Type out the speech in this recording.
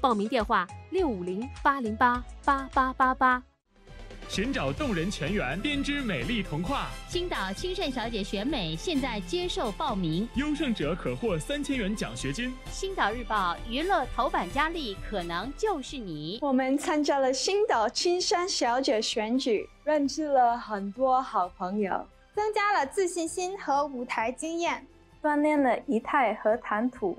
报名电话：六五零八零八八八八八。寻找动人全员，编织美丽童话。青岛青盛小姐选美现在接受报名，优胜者可获三千元奖学金。星岛日报娱乐头版佳丽可能就是你。我们参加了星岛青山小姐选举，认识了很多好朋友，增加了自信心和舞台经验，锻炼了仪态和谈吐。